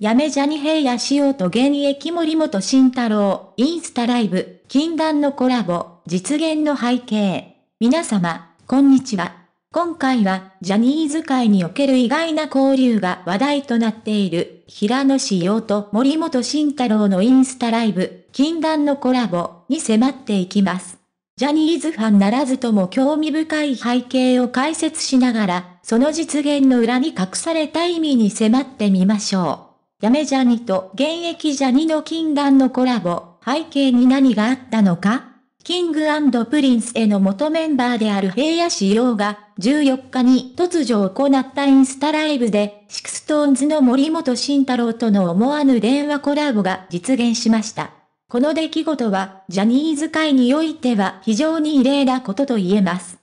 やめじゃに平野仕様と現役森本慎太郎、インスタライブ、禁断のコラボ、実現の背景。皆様、こんにちは。今回は、ジャニーズ界における意外な交流が話題となっている、平野紫耀と森本慎太郎のインスタライブ、禁断のコラボに迫っていきます。ジャニーズファンならずとも興味深い背景を解説しながら、その実現の裏に隠された意味に迫ってみましょう。やめジャニと現役ジャニの禁断のコラボ、背景に何があったのかキングプリンスへの元メンバーである平野紫耀が、14日に突如行ったインスタライブで、シクストーンズの森本慎太郎との思わぬ電話コラボが実現しました。この出来事は、ジャニーズ界においては非常に異例なことと言えます。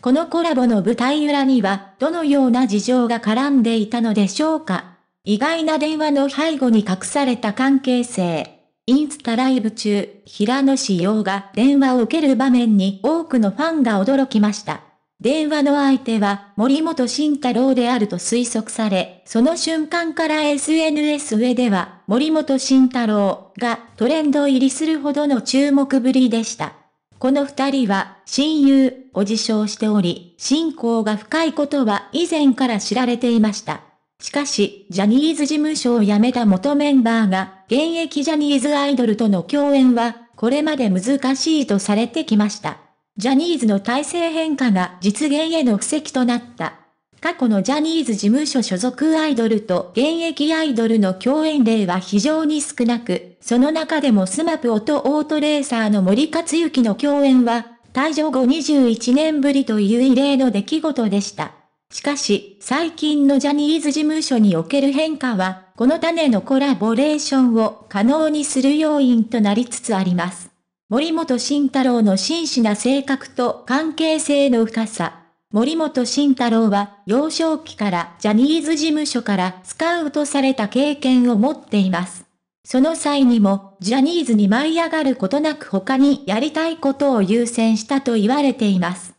このコラボの舞台裏には、どのような事情が絡んでいたのでしょうか意外な電話の背後に隠された関係性。インスタライブ中、平野志陽が電話を受ける場面に多くのファンが驚きました。電話の相手は森本慎太郎であると推測され、その瞬間から SNS 上では森本慎太郎がトレンド入りするほどの注目ぶりでした。この二人は親友を自称しており、信仰が深いことは以前から知られていました。しかし、ジャニーズ事務所を辞めた元メンバーが、現役ジャニーズアイドルとの共演は、これまで難しいとされてきました。ジャニーズの体制変化が実現への布石となった。過去のジャニーズ事務所所属アイドルと現役アイドルの共演例は非常に少なく、その中でもスマプオとオートレーサーの森克行の共演は、退場後21年ぶりという異例の出来事でした。しかし、最近のジャニーズ事務所における変化は、この種のコラボレーションを可能にする要因となりつつあります。森本慎太郎の真摯な性格と関係性の深さ。森本慎太郎は、幼少期からジャニーズ事務所からスカウトされた経験を持っています。その際にも、ジャニーズに舞い上がることなく他にやりたいことを優先したと言われています。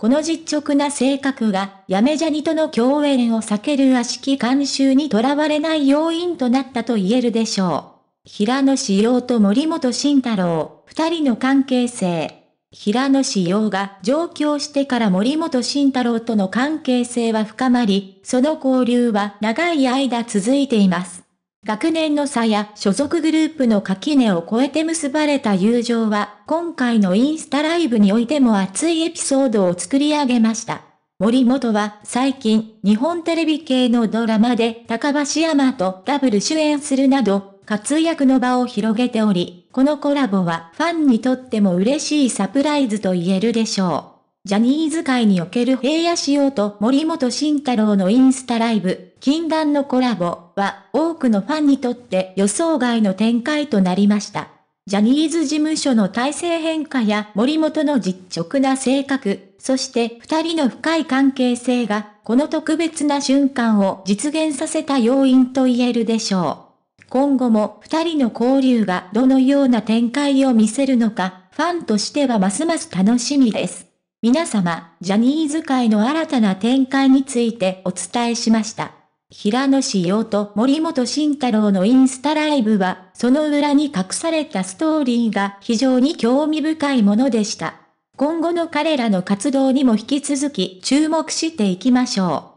この実直な性格が、やめじゃにとの共演を避ける悪しき慣習にとらわれない要因となったと言えるでしょう。平野志陽と森本慎太郎、二人の関係性。平野志陽が上京してから森本慎太郎との関係性は深まり、その交流は長い間続いています。学年の差や所属グループの垣根を越えて結ばれた友情は、今回のインスタライブにおいても熱いエピソードを作り上げました。森本は最近、日本テレビ系のドラマで高橋山とダブル主演するなど、活躍の場を広げており、このコラボはファンにとっても嬉しいサプライズと言えるでしょう。ジャニーズ界における平野仕様と森本慎太郎のインスタライブ。禁断のコラボは多くのファンにとって予想外の展開となりました。ジャニーズ事務所の体制変化や森本の実直な性格、そして二人の深い関係性が、この特別な瞬間を実現させた要因と言えるでしょう。今後も二人の交流がどのような展開を見せるのか、ファンとしてはますます楽しみです。皆様、ジャニーズ界の新たな展開についてお伝えしました。平野紫耀と森本慎太郎のインスタライブは、その裏に隠されたストーリーが非常に興味深いものでした。今後の彼らの活動にも引き続き注目していきましょう。